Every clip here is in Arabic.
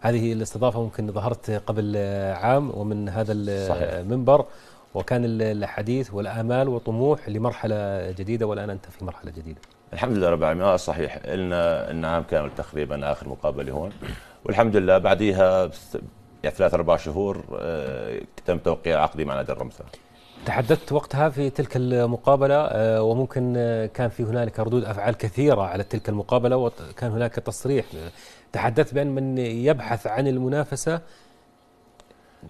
هذه الاستضافة ممكن ظهرت قبل عام ومن هذا المنبر صحيح. وكان الحديث والآمال وطموح لمرحلة جديدة والآن أنت في مرحلة جديدة الحمد لله رب العالمين آه صحيح لنا عام كامل تقريبا آخر مقابلة هون والحمد لله بعديها يعني ثلاث أربع شهور آه، تم توقيع عقدي مع نادي الرمثا تحدثت وقتها في تلك المقابلة آه، وممكن آه، كان في هنالك ردود أفعال كثيرة على تلك المقابلة وكان هناك تصريح تحدثت بأن من يبحث عن المنافسة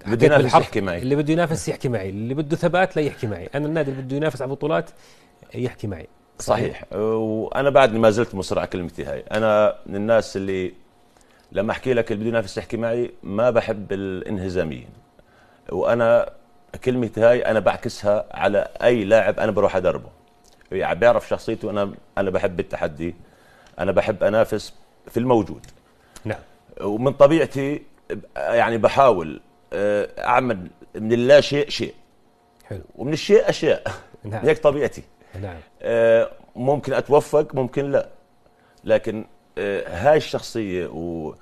بده ينافس يحكي معي اللي بده ينافس يحكي معي اللي بده ثبات لا يحكي معي أنا النادي اللي بده ينافس على بطولات يحكي معي صحيح, صحيح. وأنا بعد ما زلت مصر على كلمتي هاي أنا من الناس اللي لما أحكي لك اللي بده ينافس يحكي معي ما بحب الانهزاميين وأنا كلمتي هاي أنا بعكسها على أي لاعب أنا بروح أدربه يعني بيعرف شخصيته أنا أنا بحب التحدي أنا بحب أنافس في الموجود نعم ومن طبيعتي يعني بحاول آه، اعمل من اللا شيء شيء حلو ومن الشيء اشياء نعم هيك طبيعتي نعم آه، ممكن اتوفق ممكن لا لكن آه، هاي الشخصيه و...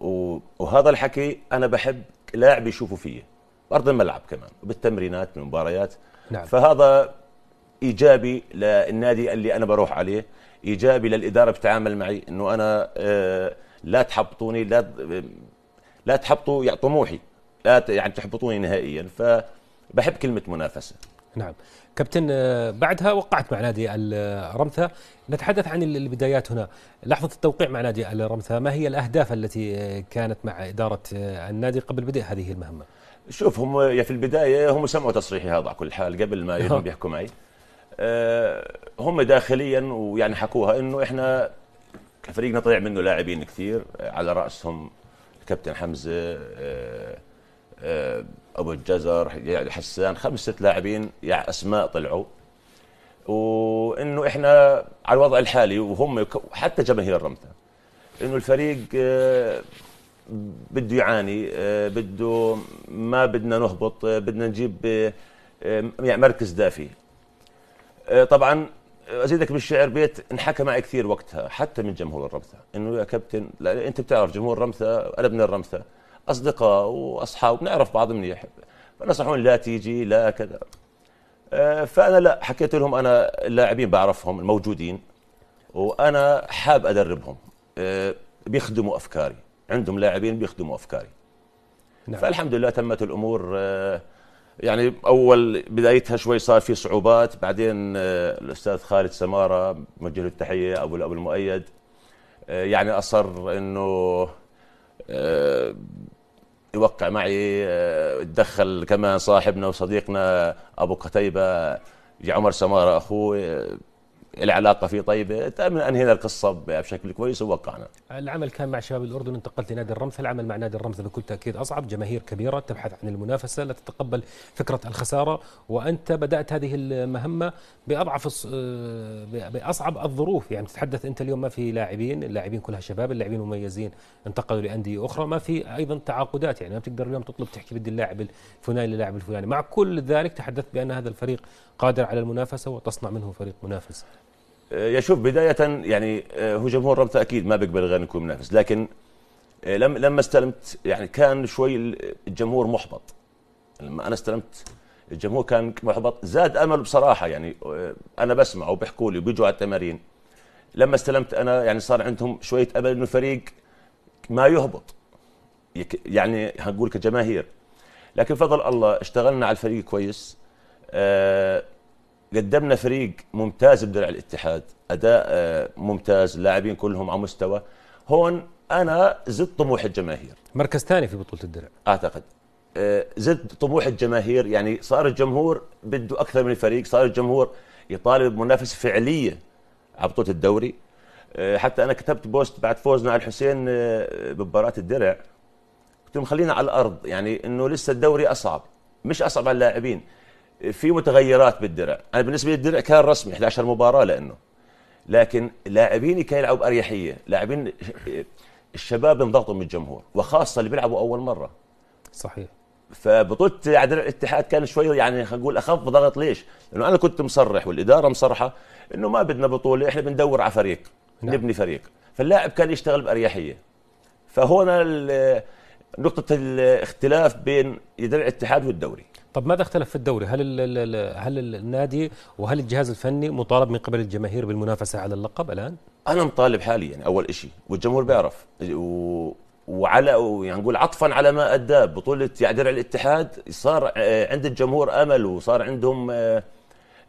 و... وهذا الحكي انا بحب لاعب يشوفوا فيه بارض الملعب كمان وبالتمرينات بالمباريات نعم. فهذا ايجابي للنادي اللي انا بروح عليه ايجابي للاداره بتتعامل معي انه انا آه لا تحبطوني لا لا تحبطوا يعني طموحي لا يعني تحبطوني نهائيا فبحب كلمه منافسه نعم كابتن آه، بعدها وقعت مع نادي الرمثا نتحدث عن البدايات هنا لحظة التوقيع مع نادي الرمثا ما هي الأهداف التي آه، كانت مع إدارة آه، النادي قبل بدء هذه المهمة شوف هم في البداية هم سمعوا تصريحي هذا على كل حال قبل ما يحكوا بيحكوا معي هم داخليا ويعني حكوها انه احنا فريقنا طلع منه لاعبين كثير آه، على راسهم الكابتن حمزه آه، آه، ابو الجزر يعني حسان خمسه لاعبين يعني اسماء طلعوا وانه احنا على الوضع الحالي وهم حتى جماهير رمثا انه الفريق بده يعاني بده ما بدنا نهبط بدنا نجيب يعني مركز دافي طبعا ازيدك بالشعر بيت انحكى معي كثير وقتها حتى من جمهور الرمثه انه يا كابتن لا انت بتعرف جمهور الرمثه انا من الرمثه اصدقاء واصحاب بنعرف بعض منيح فنصحوني لا تيجي لا كذا آه، فانا لا حكيت لهم انا اللاعبين بعرفهم الموجودين وانا حاب ادربهم آه، بيخدموا افكاري عندهم لاعبين بيخدموا افكاري نعم. فالحمد لله تمت الامور آه، يعني اول بدايتها شوي صار في صعوبات بعدين آه، الاستاذ خالد سماره موجه له التحيه ابو ابو المؤيد آه، يعني اصر انه آه، يوقع معي تدخل كمان صاحبنا وصديقنا ابو قتيبه عمر سماره اخوه العلاقه فيه طيبه انهينا القصه بشكل كويس ووقعنا العمل كان مع شباب الاردن انتقلت لنادي الرمث العمل مع نادي الرمث بكل تاكيد اصعب جماهير كبيره تبحث عن المنافسه لا تتقبل فكره الخساره وانت بدات هذه المهمه باضعف آه، باصعب الظروف يعني تتحدث انت اليوم ما في لاعبين اللاعبين كلها شباب اللاعبين مميزين انتقلوا لانديه اخرى ما في ايضا تعاقدات يعني ما بتقدر اليوم تطلب تحكي بدي اللاعب الفلاني اللاعب الفلاني مع كل ذلك تحدثت بان هذا الفريق قادر على المنافسه وتصنع منه فريق منافس آه، يشوف بدايه يعني آه، هو جمهور ربطه اكيد ما بيقبل غير يكون منافس لكن آه، لما لما استلمت يعني كان شوي الجمهور محبط لما انا استلمت الجمهور كان محبط زاد امل بصراحه يعني انا بسمع وبيحكوا لي وبيجوا على التمارين لما استلمت انا يعني صار عندهم شويه امل انه الفريق ما يهبط يعني هنقول كجماهير لكن فضل الله اشتغلنا على الفريق كويس آه، قدمنا فريق ممتاز بدرع الاتحاد اداء آه، ممتاز اللاعبين كلهم على مستوى هون انا زدت طموح الجماهير مركز ثاني في بطوله الدرع اعتقد آه، زدت طموح الجماهير يعني صار الجمهور بده اكثر من الفريق صار الجمهور يطالب بمنافسه فعليه على بطوله الدوري حتى انا كتبت بوست بعد فوزنا على الحسين بمباراه الدرع كنت مخلينا على الارض يعني انه لسه الدوري اصعب مش اصعب على اللاعبين في متغيرات بالدرع انا بالنسبه لي الدرع كان رسمي 11 مباراه لانه لكن لاعبين كان يلعبوا باريحيه لاعبين الشباب انضغطوا من الجمهور وخاصه اللي بيلعبوا اول مره صحيح فبطوله درع الاتحاد كان شوي يعني خلينا نقول اخف ضغط ليش؟ لانه انا كنت مصرح والاداره مصرحه انه ما بدنا بطوله احنا بندور على فريق نعم. نبني فريق فاللاعب كان يشتغل باريحيه فهنا نقطه الاختلاف بين درع الاتحاد والدوري طب ماذا اختلف في الدوري؟ هل الـ الـ هل النادي وهل الجهاز الفني مطالب من قبل الجماهير بالمنافسه على اللقب الان؟ انا مطالب حاليا اول شيء والجمهور بيعرف و... وعلى يعني نقول عطفا على ما اداه بطوله يعني درع الاتحاد صار عند الجمهور امل وصار عندهم آه،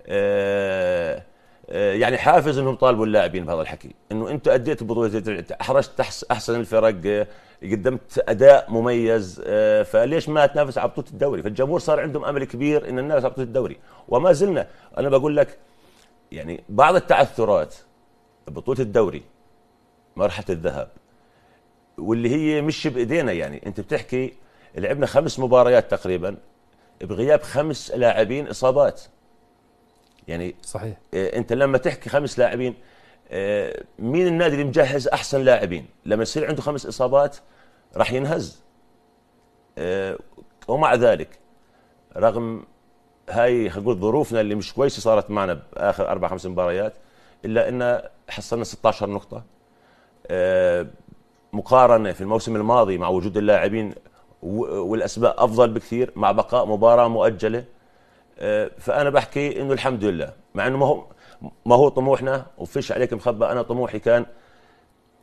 آه، آه، يعني حافز انهم طالبوا اللاعبين بهذا الحكي انه انت اديت البطوله احرجت احسن الفرق آه، قدمت اداء مميز آه، فليش ما تنافس على بطوله الدوري فالجمهور صار عندهم امل كبير ان الناس على بطوله الدوري وما زلنا انا بقول لك يعني بعض التعثرات بطوله الدوري مرحله الذهاب واللي هي مش بايدينا يعني انت بتحكي لعبنا خمس مباريات تقريبا بغياب خمس لاعبين اصابات يعني صحيح آه، انت لما تحكي خمس لاعبين آه، مين النادي اللي مجهز احسن لاعبين لما يصير عنده خمس اصابات راح ينهز آه، ومع ذلك رغم هاي خلينا نقول ظروفنا اللي مش كويسه صارت معنا باخر اربع خمس مباريات الا ان حصلنا 16 نقطه مقارنه في الموسم الماضي مع وجود اللاعبين والاسباب افضل بكثير مع بقاء مباراه مؤجله آه، فانا بحكي انه الحمد لله مع انه ما هو ما هو طموحنا وفيش عليك مخبى انا طموحي كان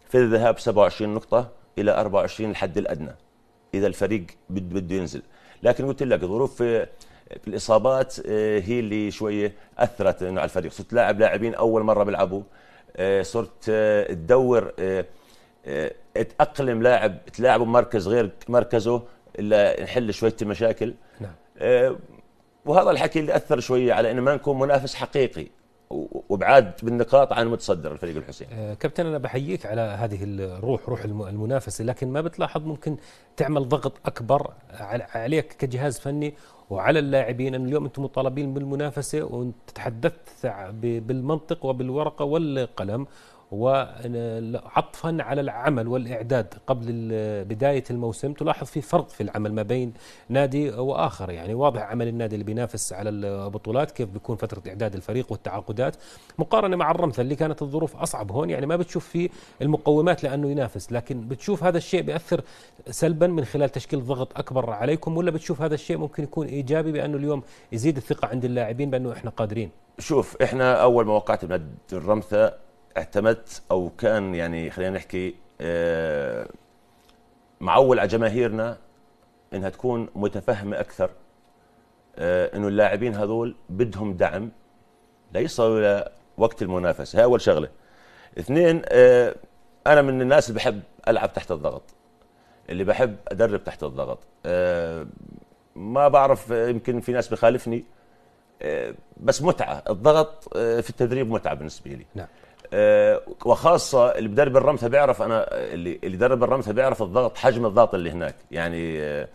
في الذهاب 27 نقطه الى 24 الحد الادنى اذا الفريق بده ينزل لكن قلت لك ظروف الاصابات آه، هي اللي شويه اثرت انه على الفريق صرت لاعب لاعبين اول مره بيلعبوا آه، صرت تدور اتاقلم لاعب تلاعبه بمركز غير مركزه الا نحل شويه المشاكل نعم وهذا الحكي اللي اثر شويه على انه ما نكون منافس حقيقي وابعاد بالنقاط عن متصدر الفريق الحسين آه، كابتن انا بحييك على هذه الروح روح المنافسه لكن ما بتلاحظ ممكن تعمل ضغط اكبر عليك كجهاز فني وعلى اللاعبين انه اليوم انتم مطالبين بالمنافسه وانت تحدثت بالمنطق وبالورقه والقلم وعطفا على العمل والإعداد قبل بداية الموسم تلاحظ في فرق في العمل ما بين نادي وآخر يعني واضح عمل النادي اللي بينافس على البطولات كيف بيكون فترة إعداد الفريق والتعاقدات مقارنة مع الرمثا اللي كانت الظروف أصعب هون يعني ما بتشوف في المقومات لأنه ينافس لكن بتشوف هذا الشيء بيأثر سلبا من خلال تشكيل ضغط أكبر عليكم ولا بتشوف هذا الشيء ممكن يكون إيجابي بأنه اليوم يزيد الثقة عند اللاعبين بأنه إحنا قادرين شوف احنا اول ما وقعت من الرمثة اعتمدت او كان يعني خلينا نحكي آه، معول على جماهيرنا انها تكون متفهمه اكثر آه، انه اللاعبين هذول بدهم دعم ليصلوا لوقت المنافسه هاي اول شغله اثنين آه، انا من الناس اللي بحب العب تحت الضغط اللي بحب ادرب تحت الضغط ما بعرف يمكن في ناس بخالفني بس متعه الضغط في التدريب متعه بالنسبه لي نعم. آه، وخاصه اللي بدرب الرمثه بيعرف انا اللي اللي درب الرمثه بيعرف الضغط حجم الضغط اللي هناك يعني آه،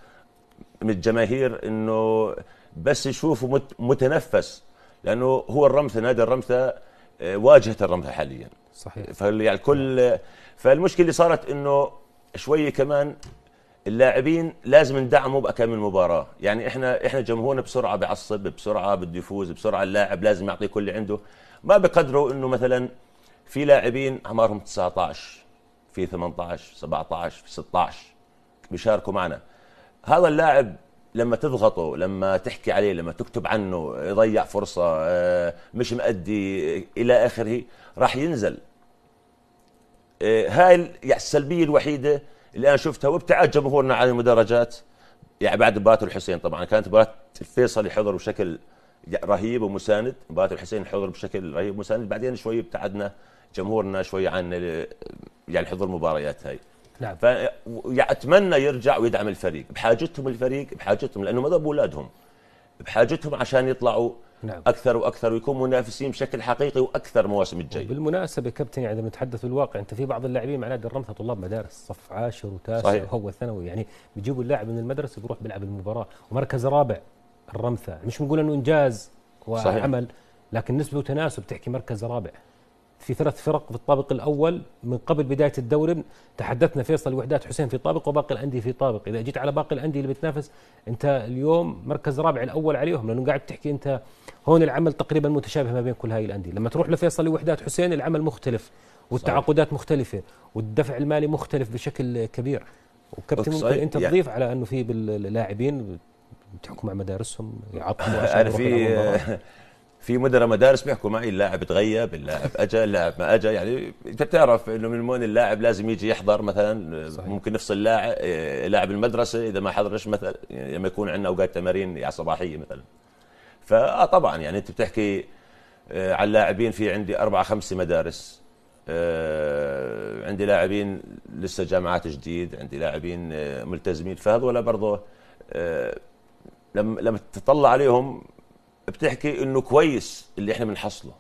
من الجماهير انه بس يشوفوا متنفس لانه هو الرمثه نادي الرمثه آه، واجهه الرمثه حاليا صحيح فيعني كل نعم. فالمشكله اللي صارت انه شويه كمان اللاعبين لازم ندعمه بأكمل من مباراه يعني احنا احنا جمهورنا بسرعه بعصب بسرعه بده يفوز بسرعه اللاعب لازم يعطي كل اللي عنده ما بقدروا انه مثلا في لاعبين اعمارهم 19 في 18 17 في 16 بيشاركوا معنا هذا اللاعب لما تضغطه لما تحكي عليه لما تكتب عنه يضيع فرصة آه، مش مأدي آه، إلى آخره راح ينزل آه، هاي يعني السلبية الوحيدة اللي أنا شفتها وابتعد جمهورنا عن المدرجات يعني بعد مباراة الحسين طبعا كانت مباراة الفيصل حضر بشكل رهيب ومساند مباراة الحسين حضر بشكل رهيب ومساند بعدين شوي ابتعدنا جمهورنا شوي عن يعني حضور مباريات هاي نعم فاتمنى يعني يرجع ويدعم الفريق بحاجتهم الفريق بحاجتهم لانه ما اولادهم بحاجتهم عشان يطلعوا نعم. اكثر واكثر ويكونوا منافسين بشكل حقيقي واكثر مواسم الجاي بالمناسبه كابتن يعني لما نتحدث الواقع انت في بعض اللاعبين مع نادي طلاب مدارس صف عاشر وتاسع وهو ثانوي يعني بيجيبوا اللاعب من المدرسه بيروح بيلعب المباراه ومركز رابع الرمثه مش بنقول انه انجاز وعمل صحيح. لكن نسبه وتناسب تحكي مركز رابع في ثلاث فرق في الطابق الأول من قبل بداية الدوري تحدثنا فيصل الوحدات حسين في طابق وباقي الأندية في طابق إذا جيت على باقي الأندية اللي بتنافس أنت اليوم مركز رابع الأول عليهم لأنه قاعد تحكي أنت هون العمل تقريبا متشابه ما بين كل هاي الأندية لما تروح لفيصل الوحدات حسين العمل مختلف والتعاقدات مختلفة والدفع المالي مختلف بشكل كبير وكابتن طيب، ممكن أنت يعني تضيف على أنه في باللاعبين بتحكم مع مدارسهم يعاقبوا انا في في مدراء مدارس بيحكوا معي اللاعب تغيب اللاعب اجى اللاعب ما اجى يعني انت بتعرف انه من وين اللاعب لازم يجي يحضر مثلا صحيح. ممكن نفصل لاعب آه، لاعب المدرسه اذا ما حضرش مثلا يعني لما يكون عندنا اوقات تمارين يعني صباحيه مثلا فاه طبعا يعني انت بتحكي آه، على اللاعبين في عندي اربع خمس مدارس آه، عندي لاعبين لسه جامعات جديد عندي لاعبين ملتزمين فهذول برضه لما لما تطلع عليهم بتحكي انه كويس اللي احنا بنحصله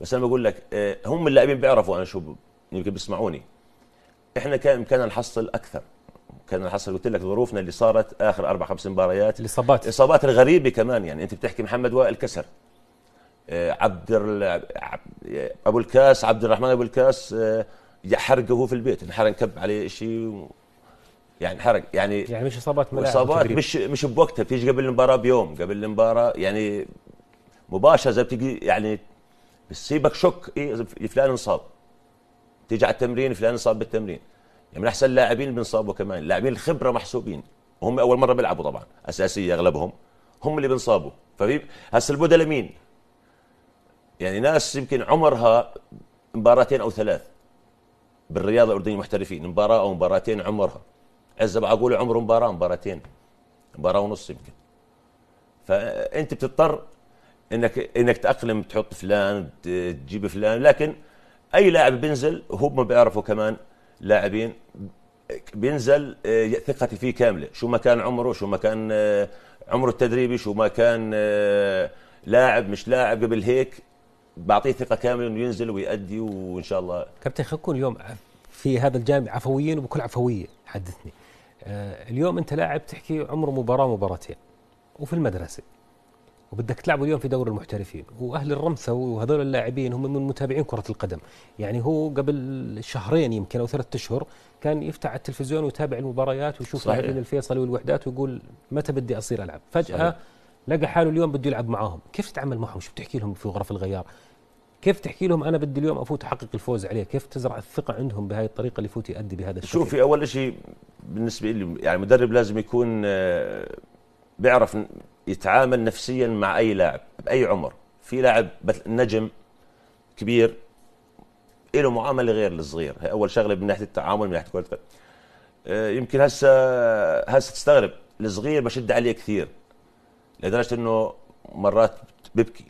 بس انا بقول لك آه، هم اللاعبين بيعرفوا انا شو يمكن بيسمعوني احنا كان امكاننا نحصل اكثر كان نحصل قلت لك ظروفنا اللي صارت اخر اربع خمس مباريات الاصابات الاصابات الغريبه كمان يعني انت بتحكي محمد وائل كسر آه، عبد ابو الكاس عبد الرحمن ابو الكاس آه، حرقه هو في البيت انحرق كب عليه شيء يعني حرق يعني يعني مش اصابات ملاعب اصابات مش مش بوقتها بتيجي قبل المباراه بيوم قبل المباراه يعني مباشره زي بتيجي يعني بتصيبك شك إيه فلان انصاب تيجي على التمرين فلان انصاب بالتمرين يعني من احسن اللاعبين اللي بنصابوا كمان اللاعبين الخبره محسوبين وهم اول مره بيلعبوا طبعا اساسيه اغلبهم هم اللي بنصابوا ففي هسه البدلاء مين؟ يعني ناس يمكن عمرها مباراتين او ثلاث بالرياضه الاردنيه محترفين مباراه او مباراتين عمرها الزمالك بقول عمره مباراه مباراتين مباراه ونص يمكن فانت بتضطر انك انك تاقلم تحط فلان تجيب فلان لكن اي لاعب بينزل هو ما بيعرفوا كمان لاعبين بينزل آه، ثقتي فيه كامله شو ما كان عمره شو ما كان آه، عمره التدريبي شو ما كان آه، لاعب مش لاعب قبل هيك بعطيه ثقه كامله انه ينزل ويأدي وان شاء الله كابتن خلينا اليوم في هذا الجانب عفويين وبكل عفويه حدثني آه، اليوم انت لاعب تحكي عمره مباراه مباراتين وفي المدرسه وبدك تلعبه اليوم في دوري المحترفين واهل الرمثا وهذول اللاعبين هم من متابعين كره القدم يعني هو قبل شهرين يمكن او ثلاثة اشهر كان يفتح على التلفزيون ويتابع المباريات ويشوف لاعبين الفيصلي والوحدات ويقول متى بدي اصير العب فجاه صحيح. لقى حاله اليوم بده يلعب معاهم كيف تتعامل معهم شو بتحكي لهم في غرف الغيار كيف تحكي لهم انا بدي اليوم افوت احقق الفوز عليه كيف تزرع الثقه عندهم بهذه الطريقه اللي فوت يؤدي بهذا الشيء شوفي اول شيء بالنسبه لي يعني مدرب لازم يكون آه، بيعرف يتعامل نفسيا مع اي لاعب باي عمر في لاعب نجم كبير له معامله غير الصغير هي اول شغله من ناحيه التعامل من ناحيه كره آه، يمكن هسه هسه تستغرب الصغير بشد عليه كثير لدرجه انه مرات ببكي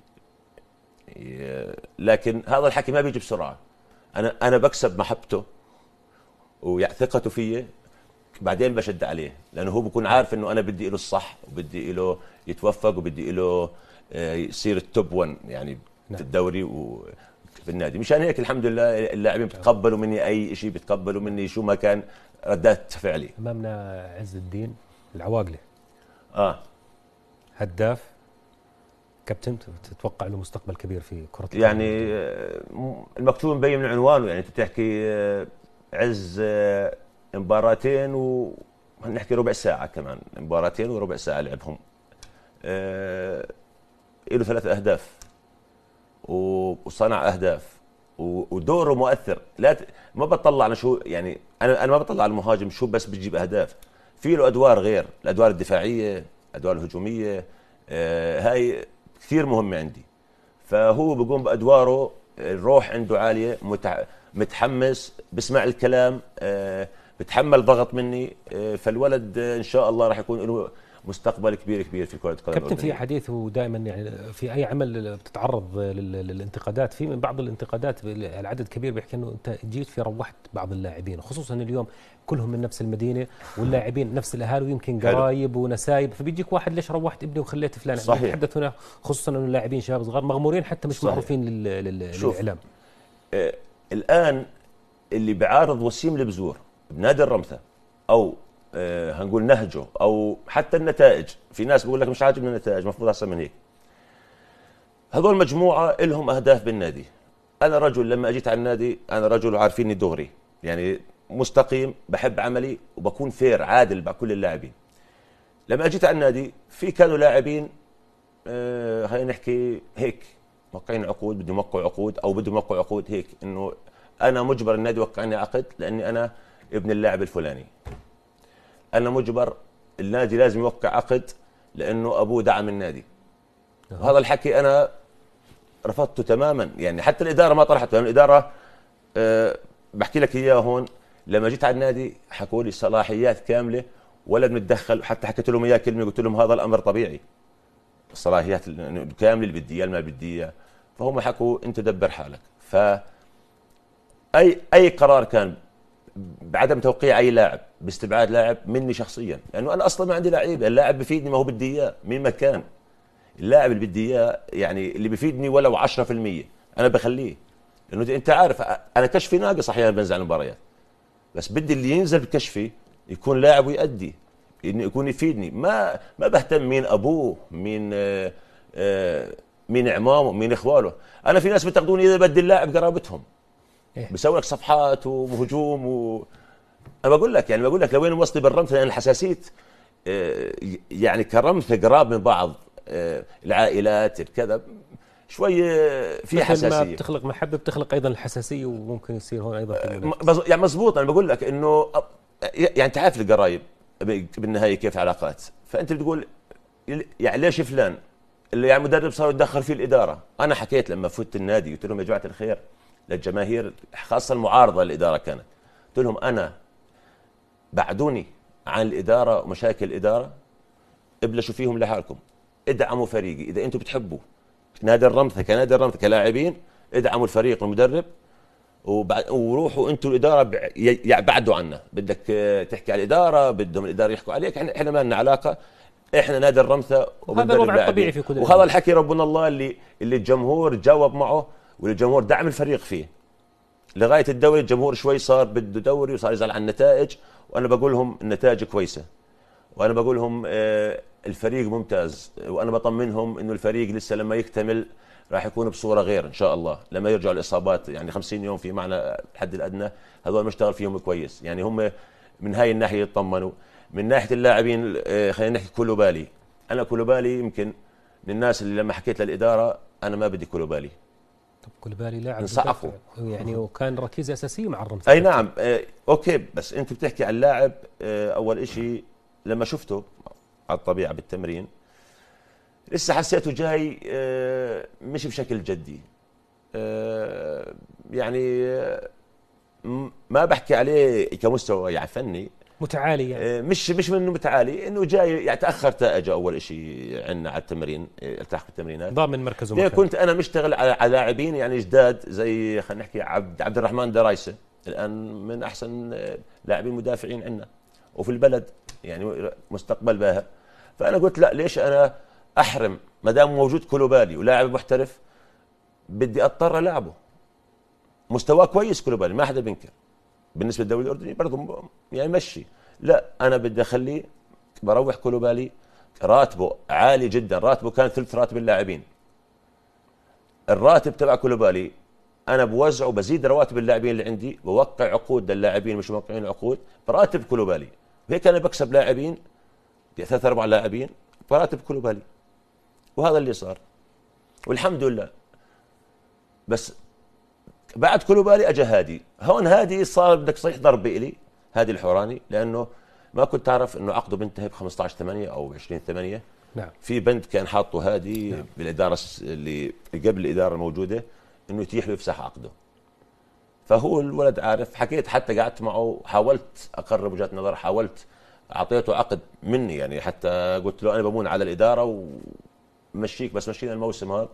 لكن هذا الحكي ما بيجي بسرعه انا انا بكسب محبته ويعثقته فيه بعدين بشد عليه لانه هو بكون عارف انه انا بدي له الصح وبدي له يتوفق وبدي له آه، يصير التوب 1 يعني نعم. في الدوري وفي النادي مشان هيك الحمد لله اللاعبين نعم. بتقبلوا مني اي شيء بتقبلوا مني شو ما كان ردات فعلي امامنا عز الدين العواقله اه هداف كابتن تتوقع له مستقبل كبير في كره يعني آه، المكتوب مبين من عنوانه يعني انت بتحكي آه، عز مباراتين و نحكي ربع ساعة كمان مباراتين وربع ساعة لعبهم آه له ثلاث أهداف وصنع أهداف ودوره مؤثر لا ت... ما بطلع على شو يعني انا انا ما بطلع على المهاجم شو بس بتجيب اهداف في له ادوار غير الادوار الدفاعيه الادوار الهجوميه آه هاي كثير مهمه عندي فهو بقوم بادواره الروح عنده عاليه متع... متحمس بسمع الكلام آه بتحمل ضغط مني آه، فالولد ان شاء الله راح يكون له مستقبل كبير كبير في كره القدم كابتن في حديث ودائما يعني في اي عمل بتتعرض للانتقادات في من بعض الانتقادات العدد كبير بيحكي انه انت جيت في روحت بعض اللاعبين خصوصا اليوم كلهم من نفس المدينه واللاعبين نفس الاهالي ويمكن قرايب ونسايب فبيجيك واحد ليش روحت ابني وخليت فلان صحيح. تحدث هنا خصوصا انه اللاعبين شباب صغار مغمورين حتى مش صحيح. معروفين للاعلام آه الان اللي بيعارض وسيم البزور بنادي الرمثة أو آه، هنقول نهجه أو حتى النتائج في ناس بيقول لك مش عاجبني النتائج المفروض أحسن من هيك هذول مجموعة لهم أهداف بالنادي أنا رجل لما أجيت على النادي أنا رجل عارفيني دغري يعني مستقيم بحب عملي وبكون فير عادل مع كل اللاعبين لما اجيت على النادي في كانوا لاعبين آه خلينا نحكي هيك موقعين عقود بدهم يوقعوا عقود او بدهم يوقعوا عقود هيك انه انا مجبر النادي يوقعني عقد لاني انا ابن اللاعب الفلاني انا مجبر النادي لازم يوقع عقد لانه ابوه دعم النادي وهذا الحكي انا رفضته تماما يعني حتى الاداره ما طرحته لان يعني الاداره أه بحكي لك اياه هون لما جيت على النادي حكوا لي صلاحيات كامله ولا بنتدخل حتى حكيت لهم اياه كلمه قلت لهم هذا الامر طبيعي الصلاحيات كامله اللي بدي اياه ما بدي اياه فهم حكوا انت دبر حالك ف اي اي قرار كان بعدم توقيع اي لاعب باستبعاد لاعب مني شخصيا لانه انا اصلا ما عندي لعيبه اللاعب بفيدني ما هو بدي اياه مين ما كان اللاعب اللي بدي اياه يعني اللي بفيدني ولو 10% انا بخليه لانه انت عارف انا كشفي ناقص احيانا بنزل على المباريات بس بدي اللي ينزل بكشفي يكون لاعب ويأدي انه يكون يفيدني ما ما بهتم مين ابوه مين آه آه مين عمامه مين اخواله انا في ناس بتاخذوني اذا بدي اللاعب قرابتهم إيه. بيسوي لك صفحات وهجوم و انا بقول لك يعني بقول لك لوين وصلي بالرمث لان الحساسيه آه، يعني كرمث قراب من بعض آه، العائلات الكذا شوي آه، في حساسيه ما بتخلق محبه بتخلق ايضا الحساسيه وممكن يصير هون ايضا يعني مزبوط انا بقول لك انه يعني انت عارف القرايب بالنهايه كيف علاقات فانت بتقول يعني ليش فلان اللي يعني مدرب صار يتدخل فيه الاداره انا حكيت لما فوت النادي قلت لهم يا جماعه الخير للجماهير خاصه المعارضه للاداره كانت قلت لهم انا بعدوني عن الاداره ومشاكل الاداره ابلشوا فيهم لحالكم ادعموا فريقي اذا انتم بتحبوا نادي الرمثة كنادي الرمثة كلاعبين ادعموا الفريق والمدرب وروحوا انتم الاداره بعدوا عنا بدك تحكي على الاداره بدهم الاداره يحكوا عليك احنا احنا ما لنا علاقه احنا نادي الرمثة هذا الوضع الطبيعي في كل وهذا الحكي ربنا الله اللي اللي الجمهور جاوب معه والجمهور دعم الفريق فيه لغايه الدوري الجمهور شوي صار بده دوري وصار يزعل عن النتائج وانا بقول لهم النتائج كويسه وانا بقول لهم آه، الفريق ممتاز وانا بطمنهم انه الفريق لسه لما يكتمل راح يكون بصوره غير ان شاء الله لما يرجعوا الاصابات يعني 50 يوم في معنى الحد الادنى هذول مشتغل فيهم كويس يعني هم من هاي الناحيه يطمنوا من ناحيه اللاعبين آه، خلينا نحكي كولوبالي انا كولوبالي يمكن من الناس اللي لما حكيت للاداره انا ما بدي كولوبالي كوليبالي لاعب انصعفوا يعني وكان ركيزه اساسيه مع الرمز اي نعم آه اوكي بس انت بتحكي عن لاعب آه اول شيء لما شفته على الطبيعه بالتمرين لسه حسيته جاي آه مش بشكل جدي آه، يعني آه، ما بحكي عليه كمستوى يعني فني متعالي يعني إيه، مش مش منه متعالي انه جاي يعني تاخر اجى اول شيء عندنا على التمرين إيه، التحق بالتمرينات ضامن مركزه مكان. كنت انا مشتغل على لاعبين يعني جداد زي خلينا نحكي عبد عبد الرحمن درايسه الان من احسن إيه، لاعبين مدافعين عندنا وفي البلد يعني مستقبل باهر فانا قلت لا ليش انا احرم ما دام موجود كلوبالي ولاعب محترف بدي اضطر العبه مستواه كويس كلوبالي ما حدا بينكر بالنسبه للدوري الاردني برضه يعني مشي لا انا بدي اخليه بروح كولوبالي راتبه عالي جدا راتبه كان ثلث راتب اللاعبين الراتب تبع كولوبالي انا بوزعه بزيد رواتب اللاعبين اللي عندي بوقع عقود للاعبين مش موقعين عقود براتب كولوبالي هيك انا بكسب لاعبين ثلاث اربع لاعبين براتب كولوبالي وهذا اللي صار والحمد لله بس بعد بالي اجى هادي هون هادي صار بدك صحيح ضرب بإلي هادي الحوراني لانه ما كنت اعرف انه عقده بينتهي ب 15 8 او 20 8 نعم في بند كان حاطه هادي نعم. بالاداره اللي قبل الاداره الموجوده انه يتيح له يفسح عقده فهو الولد عارف حكيت حتى قعدت معه حاولت اقرب وجهه نظر حاولت اعطيته عقد مني يعني حتى قلت له انا بمون على الاداره ومشيك بس مشينا الموسم هذا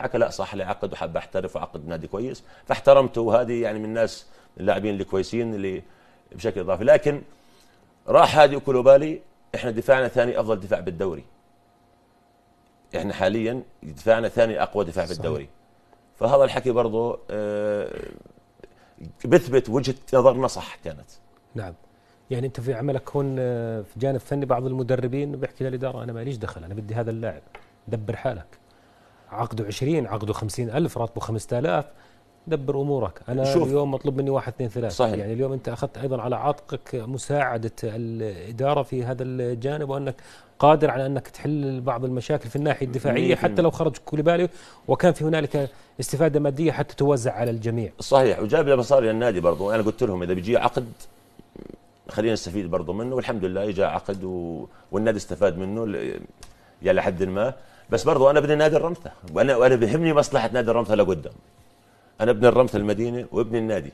حكى لا صح لي عقد وحب احترف وعقد نادي كويس فاحترمته وهذه يعني من الناس اللاعبين الكويسين اللي بشكل اضافي لكن راح هادي وكلوبالي احنا دفاعنا ثاني افضل دفاع بالدوري احنا حاليا دفاعنا ثاني اقوى دفاع صحيح. بالدوري فهذا الحكي برضه آه، بثبت وجهه نظرنا صح كانت نعم يعني انت في عملك هون آه، في جانب فني بعض المدربين بيحكي للاداره انا ماليش دخل انا بدي هذا اللاعب دبر حالك عقده 20 عقده 50 ألف راتبه 5000 دبر امورك انا شوف. اليوم مطلوب مني واحد اثنين ثلاثة صحيح. يعني اليوم انت اخذت ايضا على عاتقك مساعده الاداره في هذا الجانب وانك قادر على انك تحل بعض المشاكل في الناحيه الدفاعيه حتى لو خرج بالي وكان في هنالك استفاده ماديه حتى توزع على الجميع صحيح وجاب لي مصاري للنادي برضو انا قلت لهم اذا بيجي عقد خلينا نستفيد برضو منه والحمد لله اجى عقد و... والنادي استفاد منه ل... يعني لحد ما بس برضو انا ابن نادي الرمثة وانا وانا بيهمني مصلحة نادي الرمثة لقدام انا ابن الرمثة المدينة وابن النادي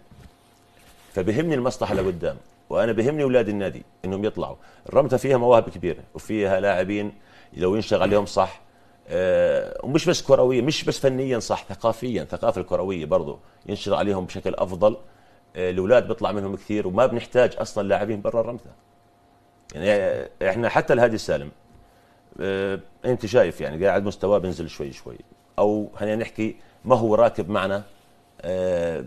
فبيهمني المصلحة لقدام وانا بيهمني اولاد النادي انهم يطلعوا الرمثة فيها مواهب كبيرة وفيها لاعبين لو ينشغل عليهم صح آه، ومش بس كروية مش بس فنيا صح ثقافيا ثقافة الكروية برضو ينشر عليهم بشكل أفضل آه، الأولاد بيطلع منهم كثير وما بنحتاج أصلا لاعبين برا الرمثة يعني إحنا حتى الهادي السالم آه، انت شايف يعني قاعد مستواه بينزل شوي شوي او خلينا نحكي ما هو راكب معنا آه،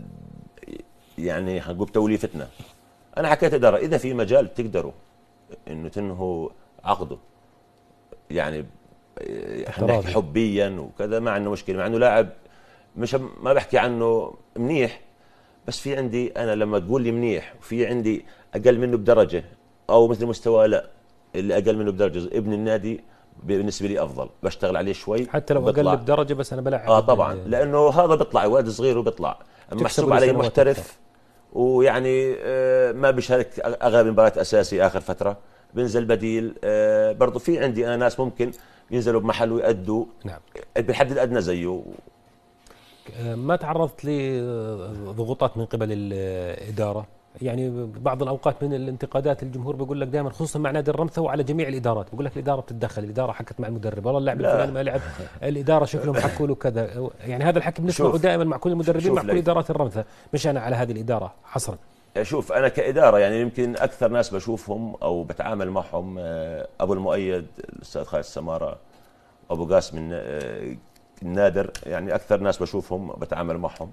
يعني حنقول توليفتنا انا حكيت اداره اذا في مجال بتقدروا انه تنهوا عقده يعني حنحكي آه، حبيا وكذا ما عندنا مشكله مع انه لاعب مش ما بحكي عنه منيح بس في عندي انا لما تقول لي منيح وفي عندي اقل منه بدرجه او مثل مستواه لا اللي اقل منه بدرجه ابن النادي بالنسبه لي افضل بشتغل عليه شوي حتى لو بطلع. اقلب درجه بس انا بلعب اه طبعا يعني. لانه هذا بيطلع واد صغير وبيطلع محسوب عليه محترف ويعني آه، ما بيشارك اغلب المباريات اساسي اخر فتره بنزل بديل آه، برضه في عندي انا آه، ناس ممكن ينزلوا بمحل ويأدوا نعم بالحد الادنى زيه ما تعرضت لضغوطات من قبل الاداره يعني بعض الاوقات من الانتقادات الجمهور بيقول لك دائما خصوصا مع نادي الرمثا وعلى جميع الادارات بيقول لك الاداره بتتدخل الاداره حكت مع المدرب والله اللاعب الفلاني ما لعب الاداره شوف لهم حكوا له كذا يعني هذا الحكي بنسمعه دائما مع كل المدربين مع كل ادارات الرمثا مش انا على هذه الاداره حصرا يعني شوف انا كاداره يعني يمكن اكثر ناس بشوفهم او بتعامل معهم آه، ابو المؤيد الاستاذ خالد السماره ابو قاسم آه، النادر يعني اكثر ناس بشوفهم بتعامل معهم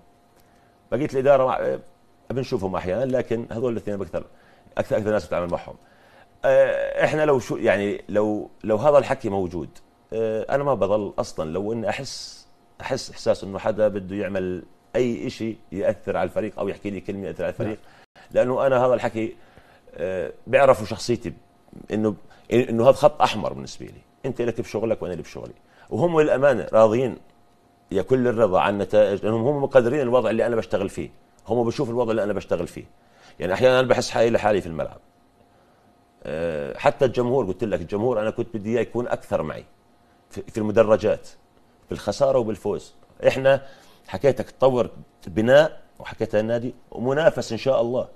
بقيت الاداره بنشوفهم احيانا لكن هذول الاثنين اكثر اكثر اكثر ناس بتعامل معهم آه، احنا لو شو يعني لو لو هذا الحكي موجود آه، انا ما بضل اصلا لو اني احس احس احساس انه حدا بده يعمل اي شيء ياثر على الفريق او يحكي لي كلمه ياثر على الفريق نعم. لانه انا هذا الحكي آه، بيعرفوا شخصيتي انه انه هذا خط احمر بالنسبه لي انت لك بشغلك وانا لي بشغلي وهم للامانه راضيين يا كل الرضا عن النتائج لانهم هم مقدرين الوضع اللي انا بشتغل فيه هم بيشوفوا الوضع اللي انا بشتغل فيه يعني احيانا انا بحس حالي لحالي في الملعب أه، حتى الجمهور قلت لك الجمهور انا كنت بدي اياه يكون اكثر معي في المدرجات بالخساره وبالفوز احنا حكيتك تطور بناء وحكيتها النادي ومنافس ان شاء الله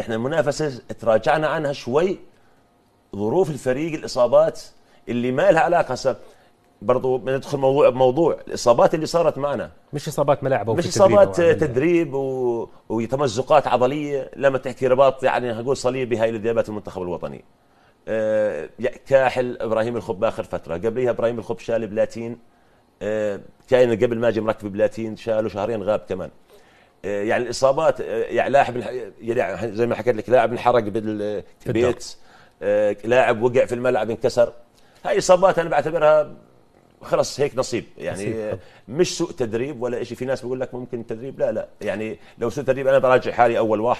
احنا المنافسه تراجعنا عنها شوي ظروف الفريق الاصابات اللي ما لها علاقه برضو ندخل موضوع بموضوع الاصابات اللي صارت معنا مش اصابات ملاعب مش اصابات تدريب و... وتمزقات عضليه لما تحكي رباط يعني هقول صليبي هاي لذيابات المنتخب الوطني أه كاحل ابراهيم الخب باخر فتره قبليها ابراهيم الخب شال بلاتين أه كاين قبل ما اجي مركب بلاتين شاله شهرين غاب كمان أه يعني الاصابات آه، يعني لاعب يعني زي ما حكيت لك لاعب انحرق بالبيت آه، لاعب وقع في الملعب انكسر هاي اصابات انا بعتبرها خلص هيك نصيب يعني آه. مش سوء تدريب ولا شيء في ناس بيقول لك ممكن تدريب لا لا يعني لو سوء تدريب انا براجع حالي اول واحد